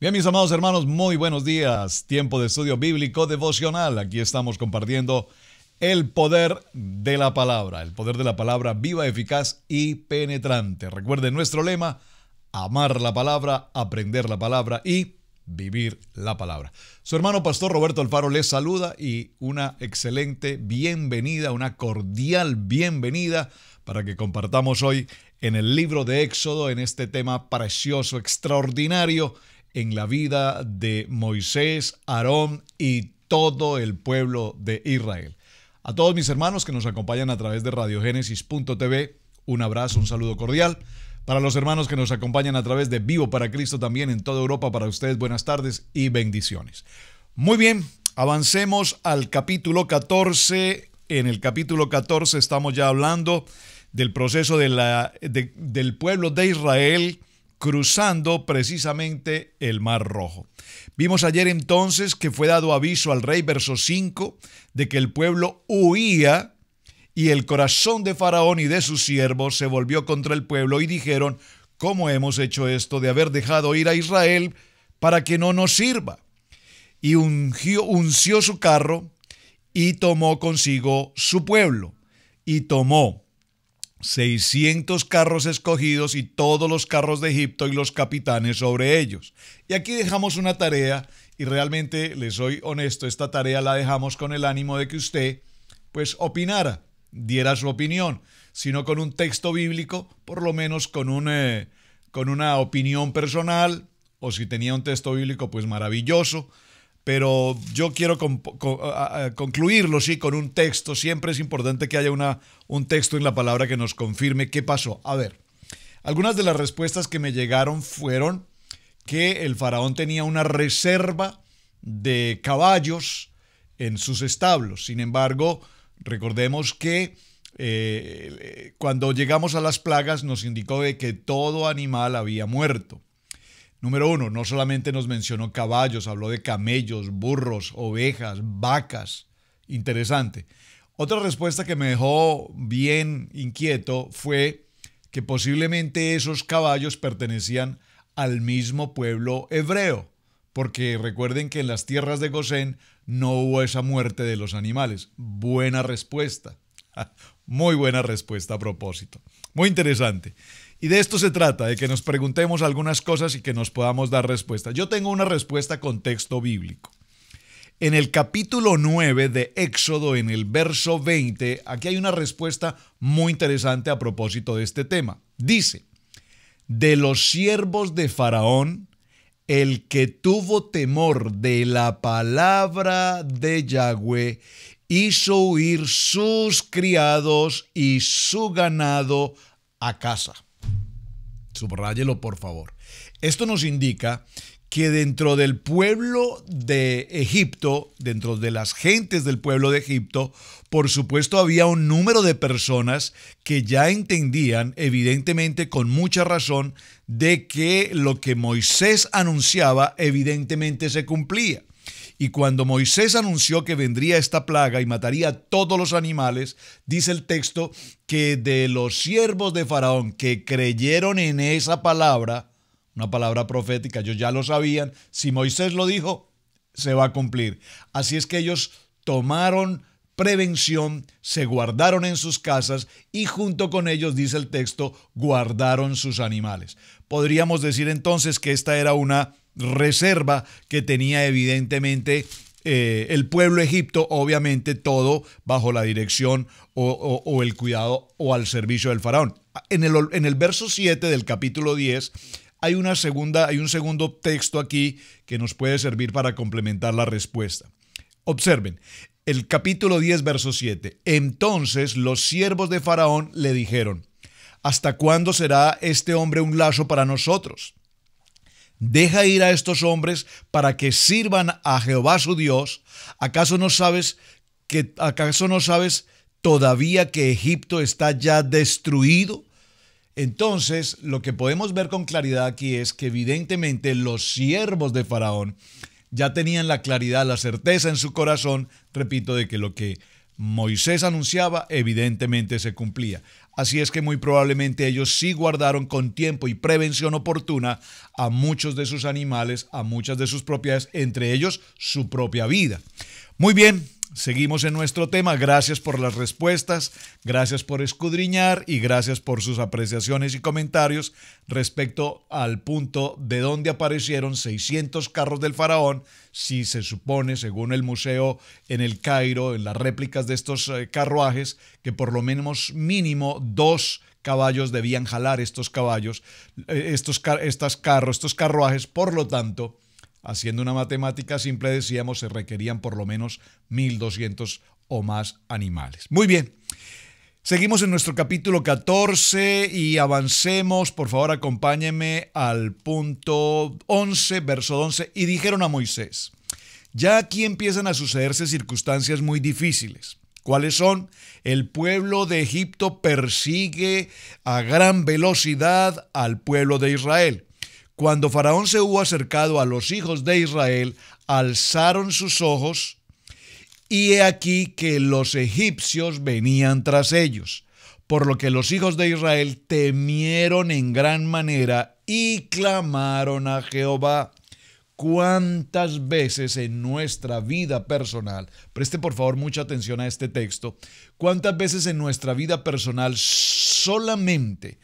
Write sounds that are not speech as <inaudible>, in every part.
Bien, mis amados hermanos, muy buenos días. Tiempo de estudio bíblico devocional. Aquí estamos compartiendo el poder de la palabra, el poder de la palabra viva, eficaz y penetrante. Recuerden nuestro lema, amar la palabra, aprender la palabra y vivir la palabra. Su hermano pastor Roberto Alfaro les saluda y una excelente bienvenida, una cordial bienvenida para que compartamos hoy en el libro de Éxodo, en este tema precioso, extraordinario, en la vida de Moisés, Aarón y todo el pueblo de Israel. A todos mis hermanos que nos acompañan a través de radiogénesis.tv, un abrazo, un saludo cordial. Para los hermanos que nos acompañan a través de Vivo para Cristo también en toda Europa, para ustedes buenas tardes y bendiciones. Muy bien, avancemos al capítulo 14. En el capítulo 14 estamos ya hablando del proceso del pueblo de Israel cruzando precisamente el Mar Rojo. Vimos ayer entonces que fue dado aviso al rey, verso 5, de que el pueblo huía y el corazón de Faraón y de sus siervos se volvió contra el pueblo y dijeron, ¿cómo hemos hecho esto de haber dejado ir a Israel para que no nos sirva? Y ungió, unció su carro y tomó consigo su pueblo y tomó 600 carros escogidos y todos los carros de Egipto y los capitanes sobre ellos. Y aquí dejamos una tarea y realmente les soy honesto, esta tarea la dejamos con el ánimo de que usted pues opinara, diera su opinión, sino con un texto bíblico, por lo menos con, un, eh, con una opinión personal, o si tenía un texto bíblico pues maravilloso, pero yo quiero concluirlo, sí, con un texto. Siempre es importante que haya una, un texto en la palabra que nos confirme qué pasó. A ver, algunas de las respuestas que me llegaron fueron que el faraón tenía una reserva de caballos en sus establos. Sin embargo, recordemos que eh, cuando llegamos a las plagas nos indicó de que todo animal había muerto. Número uno, no solamente nos mencionó caballos, habló de camellos, burros, ovejas, vacas. Interesante. Otra respuesta que me dejó bien inquieto fue que posiblemente esos caballos pertenecían al mismo pueblo hebreo, porque recuerden que en las tierras de Gosén no hubo esa muerte de los animales. Buena respuesta. <laughs> Muy buena respuesta a propósito. Muy interesante. Y de esto se trata, de que nos preguntemos algunas cosas y que nos podamos dar respuesta. Yo tengo una respuesta con texto bíblico. En el capítulo 9 de Éxodo, en el verso 20, aquí hay una respuesta muy interesante a propósito de este tema. Dice, de los siervos de Faraón, el que tuvo temor de la palabra de Yahweh, hizo huir sus criados y su ganado a casa. Subrayelo por favor. Esto nos indica que dentro del pueblo de Egipto, dentro de las gentes del pueblo de Egipto, por supuesto había un número de personas que ya entendían, evidentemente con mucha razón, de que lo que Moisés anunciaba evidentemente se cumplía. Y cuando Moisés anunció que vendría esta plaga y mataría a todos los animales, dice el texto que de los siervos de Faraón que creyeron en esa palabra, una palabra profética, ellos ya lo sabían, si Moisés lo dijo, se va a cumplir. Así es que ellos tomaron prevención, se guardaron en sus casas y junto con ellos, dice el texto, guardaron sus animales. Podríamos decir entonces que esta era una reserva que tenía evidentemente eh, el pueblo egipto, obviamente todo bajo la dirección o, el cuidado o al servicio del faraón. En el, en el verso 7 del capítulo 10 hay, una segunda, hay un segundo texto aquí que nos puede servir para complementar la respuesta. Observen, el capítulo 10, verso 7. Entonces los siervos de Faraón le dijeron, ¿hasta cuándo será este hombre un lazo para nosotros? Deja ir a estos hombres para que sirvan a Jehová su Dios. ¿Acaso no sabes que acaso no sabes todavía que Egipto está ya destruido? Entonces, lo que podemos ver con claridad aquí es que evidentemente los siervos de Faraón ya tenían la claridad, la certeza en su corazón, repito, de que lo que Moisés anunciaba, evidentemente se cumplía. Así es que muy probablemente ellos sí guardaron con tiempo y prevención oportuna a muchos de sus animales, a muchas de sus propiedades, entre ellos su propia vida. Muy bien, Seguimos en nuestro tema. Gracias por las respuestas, gracias por escudriñar y gracias por sus apreciaciones y comentarios respecto al punto de dónde aparecieron 600 carros del faraón, si se supone, según el museo en el Cairo, en las réplicas de estos eh, carruajes, que por lo menos mínimo dos caballos debían jalar estos caballos, eh, estos, estas carros, estos carruajes, por lo tanto Haciendo una matemática simple decíamos se requerían por lo menos 1.200 o más animales. Muy bien. Seguimos en nuestro capítulo 14 y avancemos. Por favor, acompáñeme al punto 11, verso 11. Y dijeron a Moisés, ya aquí empiezan a sucederse circunstancias muy difíciles. ¿Cuáles son? El pueblo de Egipto persigue a gran velocidad al pueblo de Israel. Cuando Faraón se hubo acercado a los hijos de Israel, alzaron sus ojos y he aquí que los egipcios venían tras ellos. Por lo que los hijos de Israel temieron en gran manera y clamaron a Jehová. ¿Cuántas veces en nuestra vida personal, preste por favor mucha atención a este texto, cuántas veces en nuestra vida personal solamente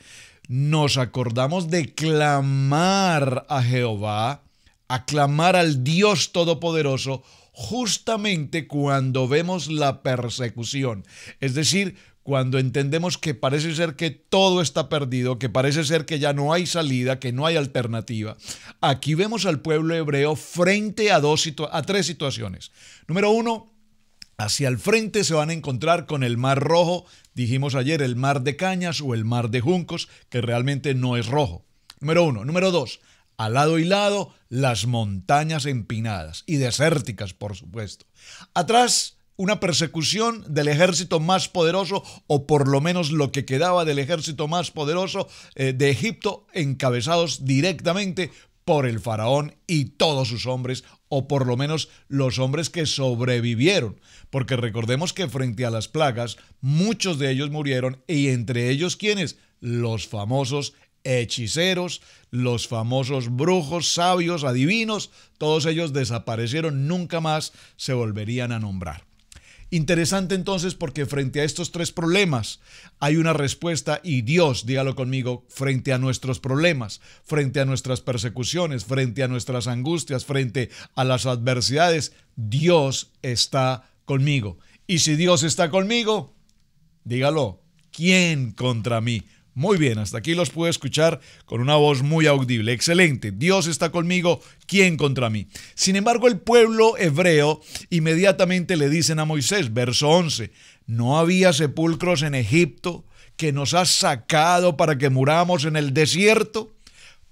nos acordamos de clamar a Jehová, a clamar al Dios Todopoderoso, justamente cuando vemos la persecución. Es decir, cuando entendemos que parece ser que todo está perdido, que parece ser que ya no hay salida, que no hay alternativa. Aquí vemos al pueblo hebreo frente a, dos a tres situaciones. Número uno, hacia el frente se van a encontrar con el Mar Rojo dijimos ayer, el mar de cañas o el mar de juncos, que realmente no es rojo. Número uno. Número dos, al lado y lado, las montañas empinadas y desérticas, por supuesto. Atrás, una persecución del ejército más poderoso, o por lo menos lo que quedaba del ejército más poderoso eh, de Egipto, encabezados directamente por el faraón y todos sus hombres, o por lo menos los hombres que sobrevivieron, porque recordemos que frente a las plagas muchos de ellos murieron y entre ellos quienes? Los famosos hechiceros, los famosos brujos, sabios, adivinos, todos ellos desaparecieron, nunca más se volverían a nombrar. Interesante entonces porque frente a estos tres problemas hay una respuesta y Dios, dígalo conmigo, frente a nuestros problemas, frente a nuestras persecuciones, frente a nuestras angustias, frente a las adversidades, Dios está conmigo. Y si Dios está conmigo, dígalo, ¿quién contra mí? Muy bien, hasta aquí los pude escuchar con una voz muy audible. Excelente, Dios está conmigo, ¿quién contra mí? Sin embargo, el pueblo hebreo inmediatamente le dicen a Moisés, verso 11, no había sepulcros en Egipto que nos has sacado para que muramos en el desierto.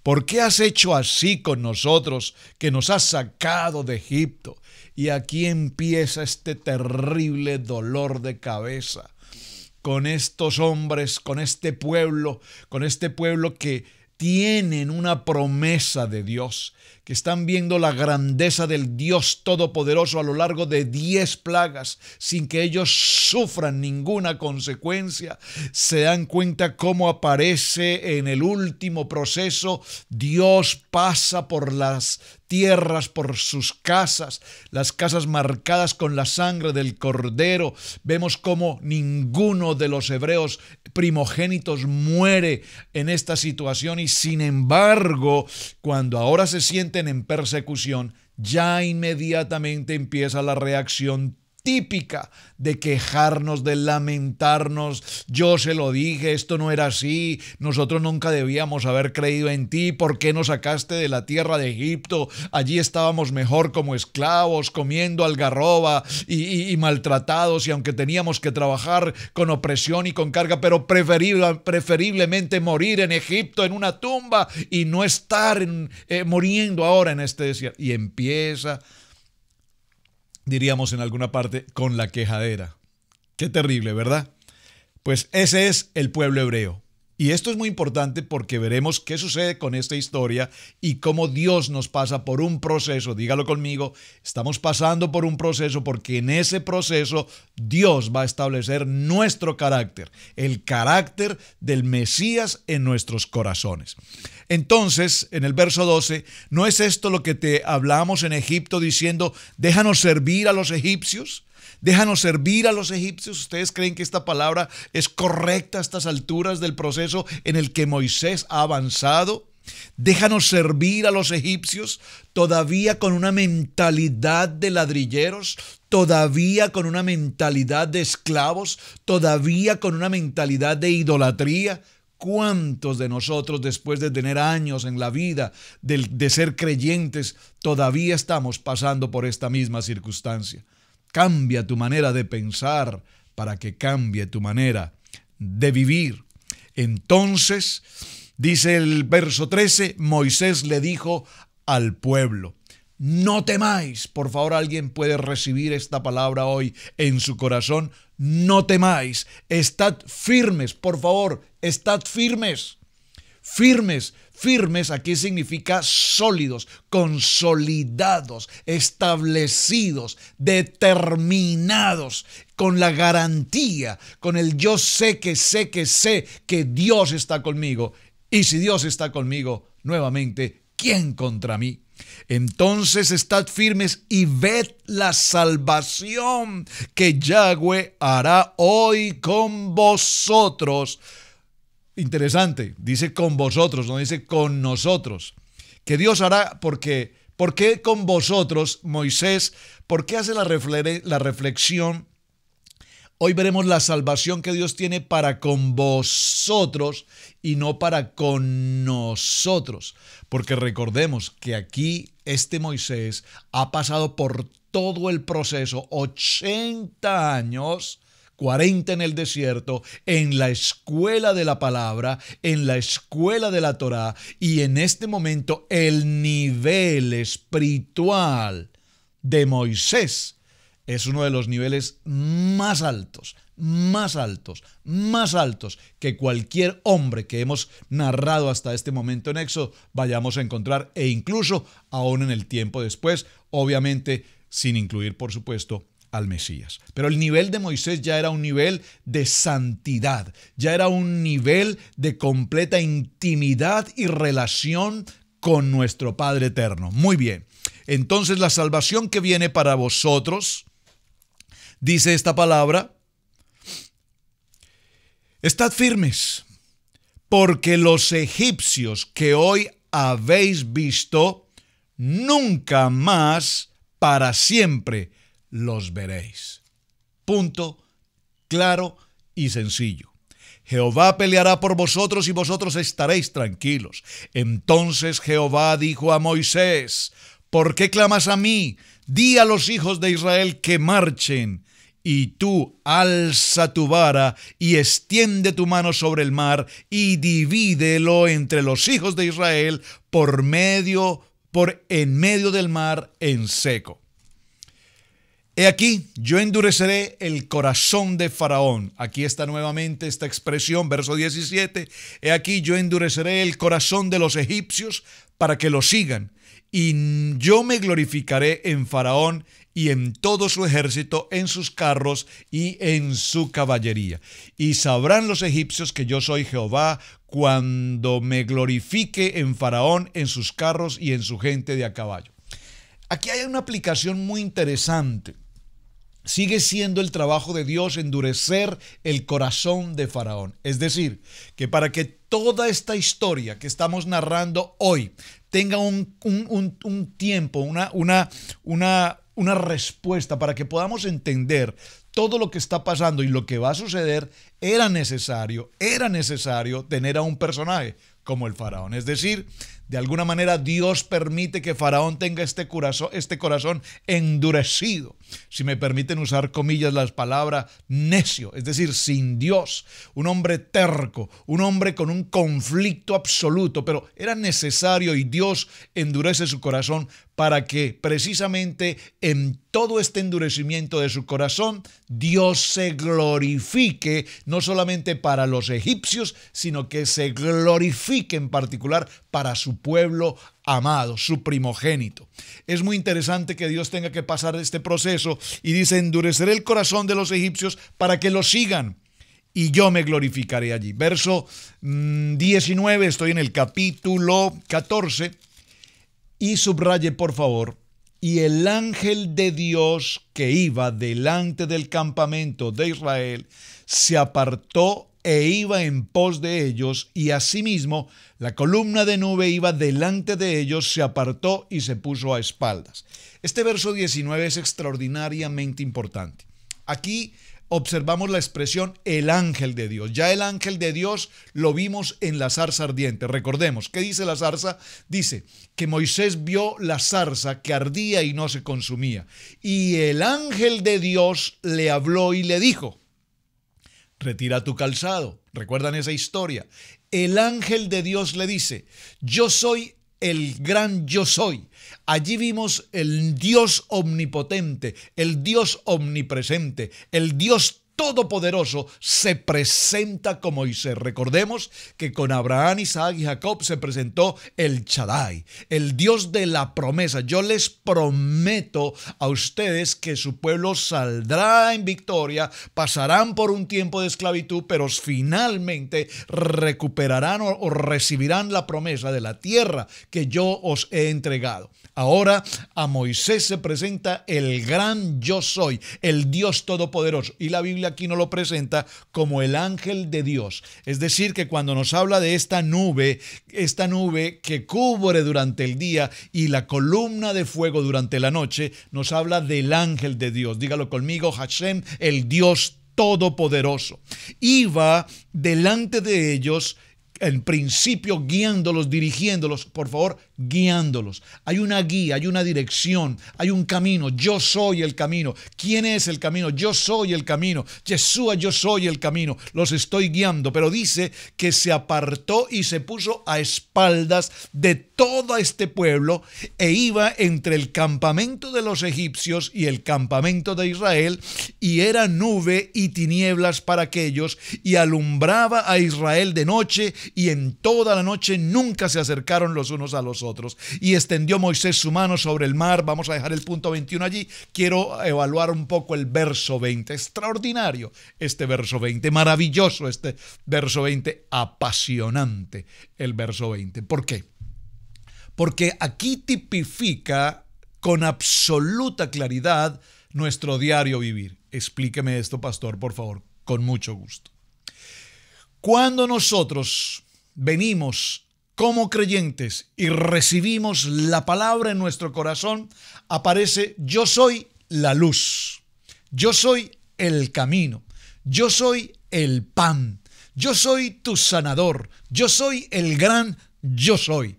¿Por qué has hecho así con nosotros que nos has sacado de Egipto? Y aquí empieza este terrible dolor de cabeza con estos hombres, con este pueblo, con este pueblo que tienen una promesa de Dios, que están viendo la grandeza del Dios Todopoderoso a lo largo de diez plagas sin que ellos sufran ninguna consecuencia, se dan cuenta cómo aparece en el último proceso, Dios pasa por las tierras, por sus casas, las casas marcadas con la sangre del cordero. Vemos cómo ninguno de los hebreos primogénitos muere en esta situación y sin embargo, cuando ahora se siente en persecución, ya inmediatamente empieza la reacción típica de quejarnos, de lamentarnos, yo se lo dije, esto no era así, nosotros nunca debíamos haber creído en ti, ¿por qué nos sacaste de la tierra de Egipto? Allí estábamos mejor como esclavos, comiendo algarroba y, maltratados, y aunque teníamos que trabajar con opresión y con carga, pero preferiblemente morir en Egipto, en una tumba, y no estar eh, muriendo ahora en este desierto. Y empieza diríamos en alguna parte, con la quejadera. Qué terrible, ¿verdad? Pues ese es el pueblo hebreo. Y esto es muy importante porque veremos qué sucede con esta historia y cómo Dios nos pasa por un proceso. Dígalo conmigo, estamos pasando por un proceso porque en ese proceso Dios va a establecer nuestro carácter, el carácter del Mesías en nuestros corazones. Entonces, en el verso 12, ¿no es esto lo que te hablamos en Egipto diciendo, déjanos servir a los egipcios? Déjanos servir a los egipcios. ¿Ustedes creen que esta palabra es correcta a estas alturas del proceso en el que Moisés ha avanzado? Déjanos servir a los egipcios todavía con una mentalidad de ladrilleros, todavía con una mentalidad de esclavos, todavía con una mentalidad de idolatría. ¿Cuántos de nosotros después de tener años en la vida, de, de ser creyentes, todavía estamos pasando por esta misma circunstancia? Cambia tu manera de pensar para que cambie tu manera de vivir. Entonces, dice el verso 13, Moisés le dijo al pueblo, no temáis, por favor alguien puede recibir esta palabra hoy en su corazón, no temáis, estad firmes, por favor, estad firmes firmes. Firmes aquí significa sólidos, consolidados, establecidos, determinados, con la garantía, con el yo sé que sé que sé que Dios está conmigo. Y si Dios está conmigo, nuevamente, ¿quién contra mí? Entonces estad firmes y ved la salvación que Yahweh hará hoy con vosotros interesante, dice con vosotros, no dice con nosotros. Que Dios hará porque, ¿por qué con vosotros, Moisés? ¿Por qué hace la, la reflexión? Hoy veremos la salvación que Dios tiene para con vosotros y no para con nosotros. Porque recordemos que aquí este Moisés ha pasado por todo el proceso, 80 años, 40 en el desierto, en la escuela de la palabra, en la escuela de la Torá y en este momento el nivel espiritual de Moisés es uno de los niveles más altos, más altos, más altos que cualquier hombre que hemos narrado hasta este momento en Éxodo vayamos a encontrar e incluso aún en el tiempo después, obviamente sin incluir por supuesto al Mesías. Pero el nivel de Moisés ya era un nivel de santidad, ya era un nivel de completa intimidad y relación con nuestro Padre Eterno. Muy bien. Entonces la salvación que viene para vosotros, dice esta palabra, estad firmes, porque los egipcios que hoy habéis visto, nunca más para siempre los veréis. Punto claro y sencillo. Jehová peleará por vosotros y vosotros estaréis tranquilos. Entonces Jehová dijo a Moisés, ¿por qué clamas a mí? Di a los hijos de Israel que marchen. Y tú alza tu vara y extiende tu mano sobre el mar y divídelo entre los hijos de Israel por medio, por en medio del mar en seco. He aquí, yo endureceré el corazón de Faraón. Aquí está nuevamente esta expresión, verso 17. He aquí, yo endureceré el corazón de los egipcios para que lo sigan. Y yo me glorificaré en Faraón y en todo su ejército, en sus carros y en su caballería. Y sabrán los egipcios que yo soy Jehová cuando me glorifique en Faraón, en sus carros y en su gente de a caballo. Aquí hay una aplicación muy interesante. Sigue siendo el trabajo de Dios endurecer el corazón de Faraón. Es decir, que para que toda esta historia que estamos narrando hoy tenga un, tiempo, una, una, una, una respuesta, para que podamos entender todo lo que está pasando y lo que va a suceder, era necesario, era necesario tener a un personaje como el faraón. Es decir, de alguna manera Dios permite que faraón tenga este corazón, este corazón endurecido si me permiten usar comillas las palabras, necio, es decir, sin Dios, un hombre terco, un hombre con un conflicto absoluto, pero era necesario y Dios endurece su corazón para que precisamente en todo este endurecimiento de su corazón, Dios se glorifique, no solamente para los egipcios, sino que se glorifique en particular para su pueblo amado, su primogénito. Es muy interesante que Dios tenga que pasar este proceso y dice, endureceré el corazón de los egipcios para que lo sigan y yo me glorificaré allí. Verso 19, mm, estoy en el capítulo 14, y subraye por favor, y el ángel de Dios que iba delante del campamento de Israel se apartó e iba en pos de ellos, y asimismo la columna de nube iba delante de ellos, se apartó y se puso a espaldas. Este verso 19 es extraordinariamente importante. Aquí observamos la expresión el ángel de Dios. Ya el ángel de Dios lo vimos en la zarza ardiente. Recordemos, ¿qué dice la zarza? Dice que Moisés vio la zarza que ardía y no se consumía. Y el ángel de Dios le habló y le dijo, retira tu calzado. ¿Recuerdan esa historia? El ángel de Dios le dice, yo soy el gran yo soy. Allí vimos el Dios omnipotente, el Dios omnipresente, el Dios Todopoderoso se presenta como se Recordemos que con Abraham, Isaac y Jacob se presentó el Chadai, el Dios de la promesa. Yo les prometo a ustedes que su pueblo saldrá en victoria, pasarán por un tiempo de esclavitud, pero finalmente recuperarán o recibirán la promesa de la tierra que yo os he entregado. Ahora a Moisés se presenta el gran yo soy, el Dios todopoderoso. Y la Biblia aquí no lo presenta como el ángel de Dios. Es decir, que cuando nos habla de esta nube, esta nube que cubre durante el día y la columna de fuego durante la noche, nos habla del ángel de Dios. Dígalo conmigo, Hashem, el Dios todopoderoso. Iba delante de ellos en principio guiándolos, dirigiéndolos. Por favor, guiándolos. Hay una guía, hay una dirección, hay un camino. Yo soy el camino. ¿Quién es el camino? Yo soy el camino. Jesús, yo soy el camino. Los estoy guiando. Pero dice que se apartó y se puso a espaldas de todo este pueblo e iba entre el campamento de los egipcios y el campamento de Israel y era nube y tinieblas para aquellos y alumbraba a Israel de noche y en toda la noche nunca se acercaron los unos a los y extendió Moisés su mano sobre el mar. Vamos a dejar el punto 21 allí. Quiero evaluar un poco el verso 20. Extraordinario este verso 20. Maravilloso este verso 20. Apasionante el verso 20. ¿Por qué? Porque aquí tipifica con absoluta claridad nuestro diario vivir. Explíqueme esto, pastor, por favor, con mucho gusto. Cuando nosotros venimos como creyentes y recibimos la palabra en nuestro corazón, aparece yo soy la luz, yo soy el camino, yo soy el pan, yo soy tu sanador, yo soy el gran yo soy.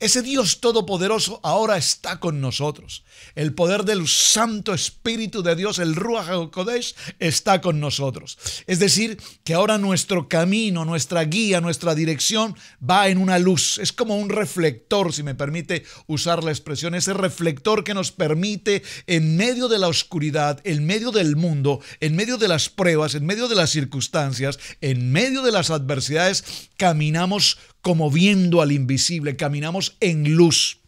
Ese Dios Todopoderoso ahora está con nosotros. El poder del Santo Espíritu de Dios, el Ruach HaKodesh, está con nosotros. Es decir, que ahora nuestro camino, nuestra guía, nuestra dirección va en una luz. Es como un reflector, si me permite usar la expresión, ese reflector que nos permite en medio de la oscuridad, en medio del mundo, en medio de las pruebas, en medio de las circunstancias, en medio de las adversidades, caminamos como viendo al invisible, caminamos en luz.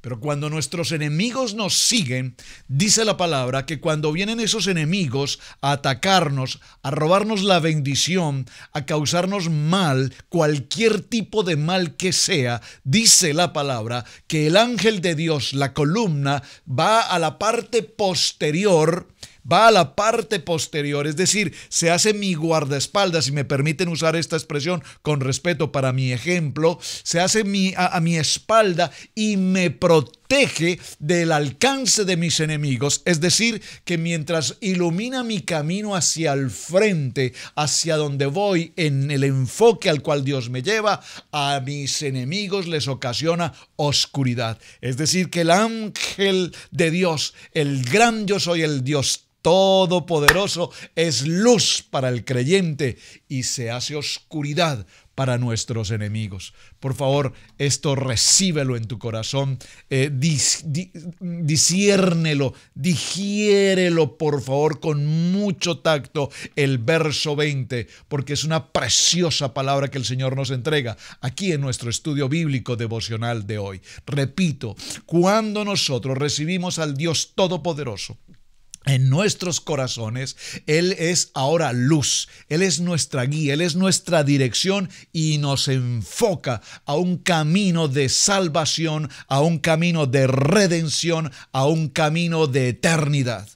Pero cuando nuestros enemigos nos siguen, dice la palabra que cuando vienen esos enemigos a atacarnos, a robarnos la bendición, a causarnos mal, cualquier tipo de mal que sea, dice la palabra que el ángel de Dios, la columna, va a la parte posterior va a la parte posterior, es decir, se hace mi guardaespaldas, si me permiten usar esta expresión con respeto para mi ejemplo, se hace a, a mi espalda y me protege teje del alcance de mis enemigos, es decir, que mientras ilumina mi camino hacia el frente, hacia donde voy, en el enfoque al cual Dios me lleva, a mis enemigos les ocasiona oscuridad. Es decir, que el ángel de Dios, el gran yo soy, el Dios todopoderoso, es luz para el creyente y se hace oscuridad para nuestros enemigos. Por favor, esto recíbelo en tu corazón, eh, digiérelo, por favor, con mucho tacto el verso 20, porque es una preciosa palabra que el Señor nos entrega aquí en nuestro estudio bíblico devocional de hoy. Repito, cuando nosotros recibimos al Dios Todopoderoso, en nuestros corazones. Él es ahora luz, Él es nuestra guía, Él es nuestra dirección y nos enfoca a un camino de salvación, a un camino de redención, a un camino de eternidad.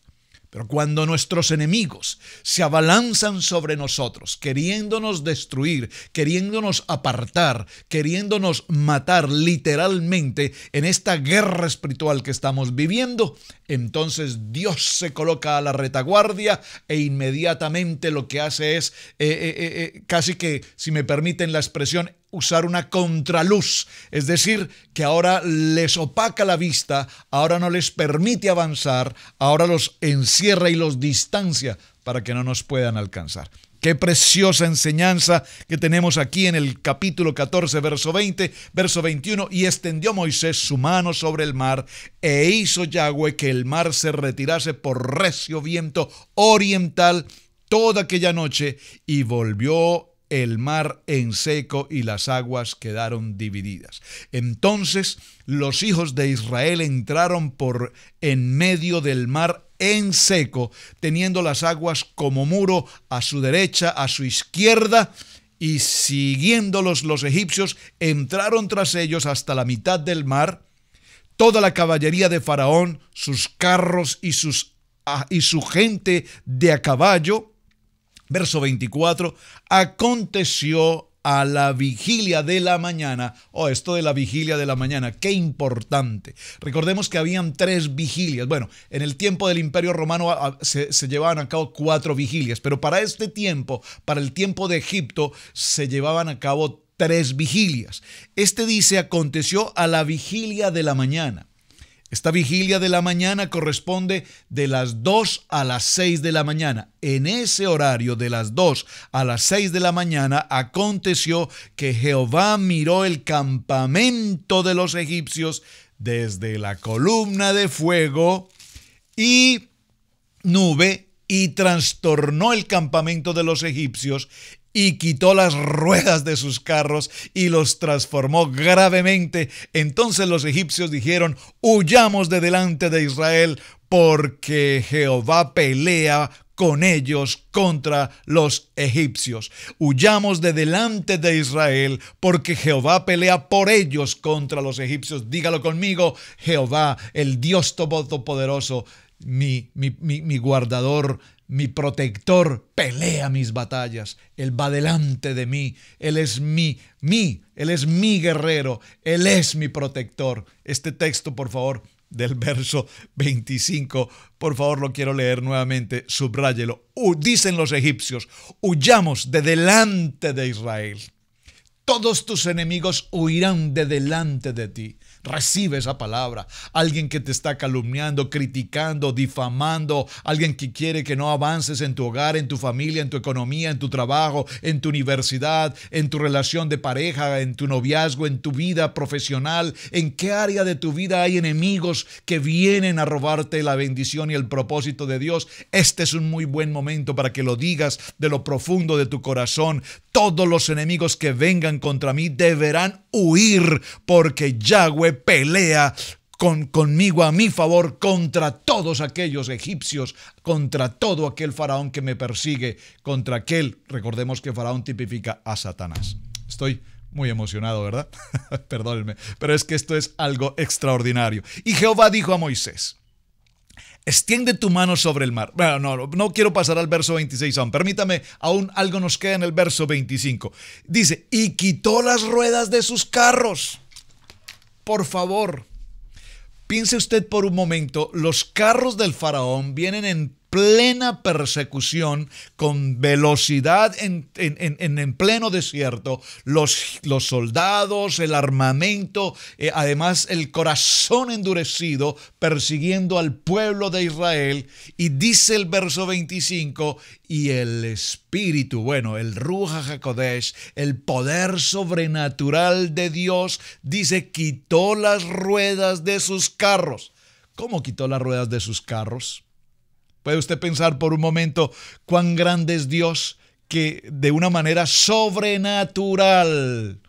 Pero cuando nuestros enemigos se abalanzan sobre nosotros, queriéndonos destruir, queriéndonos apartar, queriéndonos matar literalmente en esta guerra espiritual que estamos viviendo, entonces Dios se coloca a la retaguardia e inmediatamente lo que hace es eh, eh, eh, casi que, si me permiten la expresión, usar una contraluz, es decir, que ahora les opaca la vista, ahora no les permite avanzar, ahora los encierra y los distancia para que no nos puedan alcanzar. Qué preciosa enseñanza que tenemos aquí en el capítulo 14, verso 20, verso 21. Y extendió Moisés su mano sobre el mar e hizo Yahweh que el mar se retirase por recio viento oriental toda aquella noche y volvió el mar en seco y las aguas quedaron divididas. Entonces los hijos de Israel entraron por en medio del mar en seco, teniendo las aguas como muro a su derecha, a su izquierda, y siguiéndolos los egipcios, entraron tras ellos hasta la mitad del mar, toda la caballería de Faraón, sus carros y, sus, ah, y su gente de a caballo. Verso 24, aconteció a la vigilia de la mañana. Oh, esto de la vigilia de la mañana, qué importante. Recordemos que habían tres vigilias. Bueno, en el tiempo del Imperio Romano se, se, llevaban a cabo cuatro vigilias, pero para este tiempo, para el tiempo de Egipto, se llevaban a cabo tres vigilias. Este dice, aconteció a la vigilia de la mañana. Esta vigilia de la mañana corresponde de las 2 a las 6 de la mañana. En ese horario de las 2 a las 6 de la mañana aconteció que Jehová miró el campamento de los egipcios desde la columna de fuego y nube y trastornó el campamento de los egipcios y quitó las ruedas de sus carros y los transformó gravemente. Entonces los egipcios dijeron, huyamos de delante de Israel, porque Jehová pelea con ellos contra los egipcios. Huyamos de delante de Israel, porque Jehová pelea por ellos contra los egipcios. Dígalo conmigo, Jehová, el Dios Todopoderoso, mi, mi, mi, mi guardador, mi protector, pelea mis batallas, Él va delante de mí, Él es mi, mi, Él es mi guerrero, Él es mi protector. Este texto, por favor, del verso 25, por favor lo quiero leer nuevamente, subráyelo. dicen los egipcios, huyamos de delante de Israel. Todos tus enemigos huirán de delante de ti. Recibe esa palabra. Alguien que te está calumniando, criticando, difamando, alguien que quiere que no avances en tu hogar, en tu familia, en tu economía, en tu trabajo, en tu universidad, en tu relación de pareja, en tu noviazgo, en tu vida profesional, en qué área de tu vida hay enemigos que vienen a robarte la bendición y el propósito de Dios. Este es un muy buen momento para que lo digas de lo profundo de tu corazón. Todos los enemigos que vengan contra mí deberán huir, porque Yahweh pelea con, conmigo a mi favor contra todos aquellos egipcios, contra todo aquel faraón que me persigue, contra aquel, recordemos que faraón tipifica a Satanás. Estoy muy emocionado, ¿verdad? <laughs> Perdónenme, pero es que esto es algo extraordinario. Y Jehová dijo a Moisés, extiende tu mano sobre el mar. Bueno, no, no quiero pasar al verso 26 aún. Permítame, aún algo nos queda en el verso 25. Dice, y quitó las ruedas de sus carros. Por favor, piense usted por un momento, los carros del faraón vienen en plena persecución, con velocidad en, en, pleno desierto, los, los, soldados, el armamento, eh, además el corazón endurecido persiguiendo al pueblo de Israel. Y dice el verso 25, y el espíritu, bueno, el Ruja Jacodesh, el poder sobrenatural de Dios, dice, quitó las ruedas de sus carros. ¿Cómo quitó las ruedas de sus carros? ¿Puede usted pensar por un momento cuán grande es Dios que de una manera sobrenatural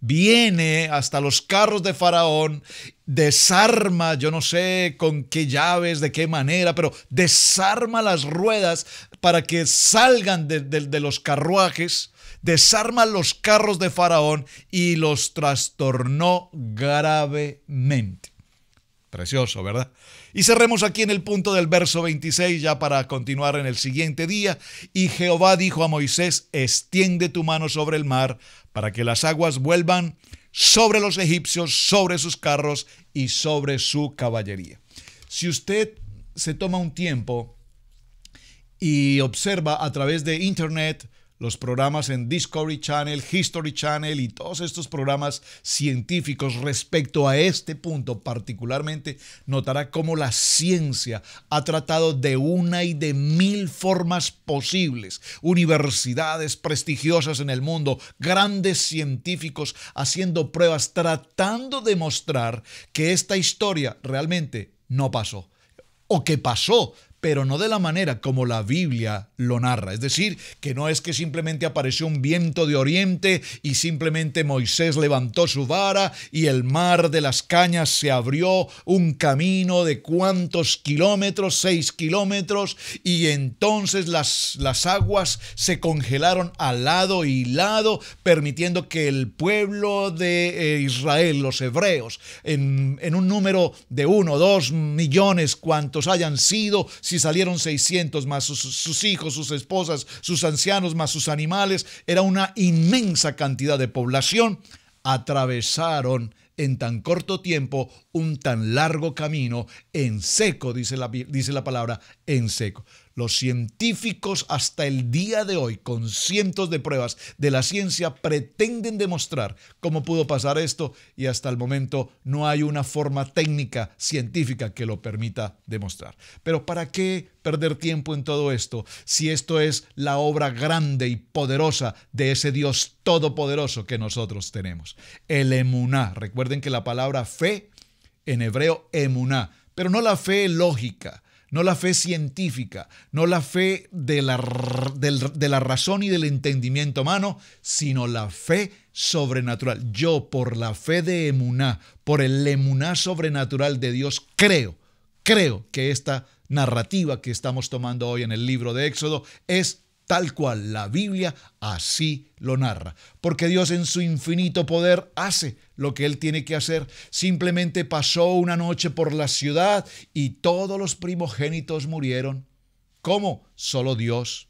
viene hasta los carros de Faraón, desarma, yo no sé con qué llaves, de qué manera, pero desarma las ruedas para que salgan de, los carruajes, desarma los carros de Faraón y los trastornó gravemente. Precioso, ¿verdad? Y cerremos aquí en el punto del verso 26 ya para continuar en el siguiente día. Y Jehová dijo a Moisés, extiende tu mano sobre el mar para que las aguas vuelvan sobre los egipcios, sobre sus carros y sobre su caballería. Si usted se toma un tiempo y observa a través de internet los programas en Discovery Channel, History Channel y todos estos programas científicos respecto a este punto particularmente, notará cómo la ciencia ha tratado de una y de mil formas posibles. Universidades prestigiosas en el mundo, grandes científicos haciendo pruebas, tratando de mostrar que esta historia realmente no pasó o que pasó, pero no de la manera como la Biblia lo narra. Es decir, que no es que simplemente apareció un viento de oriente y simplemente Moisés levantó su vara y el mar de las cañas se abrió un camino de cuántos kilómetros, seis kilómetros, y entonces las, las aguas se congelaron al lado y lado, permitiendo que el pueblo de eh, Israel, los hebreos, en, en un número de uno, dos millones, cuantos hayan sido, si salieron 600 más sus, hijos, sus esposas, sus ancianos más sus animales, era una inmensa cantidad de población, atravesaron en tan corto tiempo un tan largo camino en seco, dice la, dice la palabra, en seco. Los científicos hasta el día de hoy, con cientos de pruebas de la ciencia, pretenden demostrar cómo pudo pasar esto y hasta el momento no hay una forma técnica científica que lo permita demostrar. Pero ¿para qué perder tiempo en todo esto si esto es la obra grande y poderosa de ese Dios todopoderoso que nosotros tenemos? El emuná. Recuerden que la palabra fe en hebreo emuná, pero no la fe lógica no la fe científica, no la fe de la, de la razón y del entendimiento humano, sino la fe sobrenatural. Yo por la fe de Emuná, por el Emuná sobrenatural de Dios, creo, creo que esta narrativa que estamos tomando hoy en el libro de Éxodo es tal cual la Biblia así lo narra. Porque Dios en su infinito poder hace lo que Él tiene que hacer. Simplemente pasó una noche por la ciudad y todos los primogénitos murieron. ¿Cómo? Solo Dios.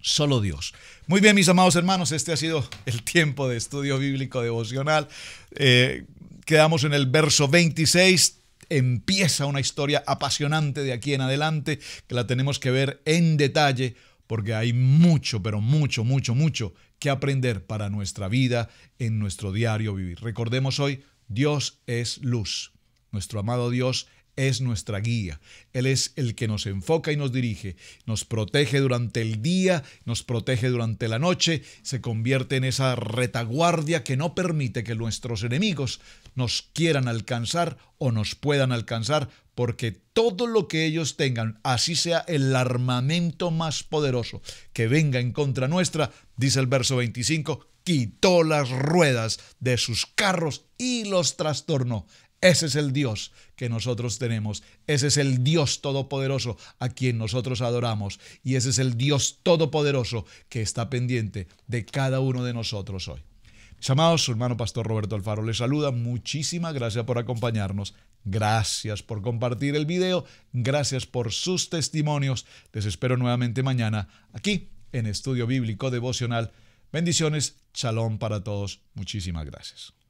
Solo Dios. Muy bien, mis amados hermanos, este ha sido el tiempo de estudio bíblico devocional. Eh, quedamos en el verso 26 empieza una historia apasionante de aquí en adelante que la tenemos que ver en detalle porque hay mucho, pero mucho, mucho, mucho que aprender para nuestra vida en nuestro diario vivir. Recordemos hoy, Dios es luz. Nuestro amado Dios es nuestra guía. Él es el que nos enfoca y nos dirige, nos protege durante el día, nos protege durante la noche, se convierte en esa retaguardia que no permite que nuestros enemigos nos quieran alcanzar o nos puedan alcanzar porque todo lo que ellos tengan, así sea el armamento más poderoso que venga en contra nuestra, dice el verso 25, quitó las ruedas de sus carros y los trastornó. Ese es el Dios que nosotros tenemos. Ese es el Dios todopoderoso a quien nosotros adoramos. Y ese es el Dios todopoderoso que está pendiente de cada uno de nosotros hoy. Mis amados, su hermano Pastor Roberto Alfaro les saluda. Muchísimas gracias por acompañarnos Gracias por compartir el video, gracias por sus testimonios. Les espero nuevamente mañana aquí en Estudio Bíblico Devocional. Bendiciones, shalom para todos. Muchísimas gracias.